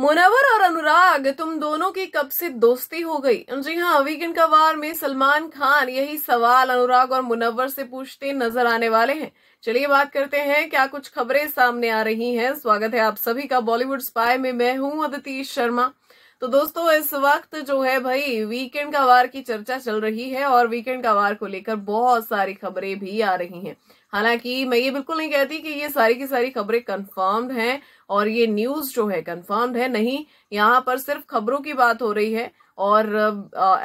मुनवर और अनुराग तुम दोनों की कब से दोस्ती हो गई जी हाँ वीकेंड का वार में सलमान खान यही सवाल अनुराग और मुनवर से पूछते नजर आने वाले हैं चलिए बात करते हैं क्या कुछ खबरें सामने आ रही हैं स्वागत है आप सभी का बॉलीवुड स्पाई में मैं हूं अदिति शर्मा तो दोस्तों इस वक्त जो है भाई वीकेंड का वार की चर्चा चल रही है और वीकेंड का वार को लेकर बहुत सारी खबरें भी आ रही हैं हालांकि मैं ये बिल्कुल नहीं कहती कि ये सारी की सारी खबरें कंफर्म्ड हैं और ये न्यूज जो है कंफर्म्ड है नहीं यहाँ पर सिर्फ खबरों की बात हो रही है और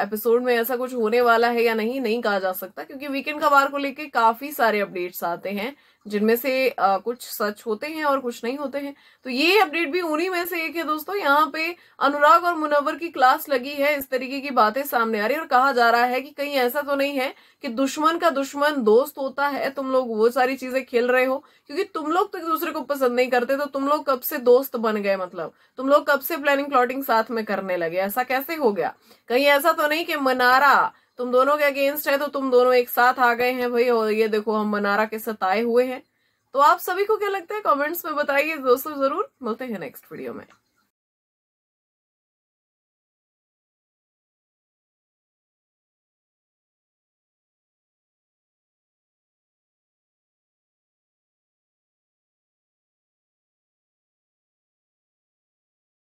एपिसोड में ऐसा कुछ होने वाला है या नहीं नहीं कहा जा सकता क्योंकि वीकेंड का बार को लेके काफी सारे अपडेट्स आते हैं जिनमें से आ, कुछ सच होते हैं और कुछ नहीं होते हैं तो ये अपडेट भी उन्हीं में से एक है दोस्तों यहाँ पे अनुराग और मुनवर की क्लास लगी है इस तरीके की बातें सामने आ रही है और कहा जा रहा है कि कहीं ऐसा तो नहीं है कि दुश्मन का दुश्मन दोस्त होता है तुम लोग वो सारी चीजें खेल रहे हो क्योंकि तुम लोग तो एक दूसरे को पसंद नहीं करते तो तुम लोग कब से दोस्त बन गए मतलब तुम लोग कब से प्लानिंग प्लॉटिंग साथ में करने लगे ऐसा कैसे हो गया कहीं ऐसा तो नहीं कि मनारा तुम दोनों के अगेंस्ट है तो तुम दोनों एक साथ आ गए हैं भाई और ये देखो हम मनारा के सताए हुए हैं तो आप सभी को क्या लगता है कमेंट्स में बताइए दोस्तों जरूर मिलते हैं नेक्स्ट वीडियो में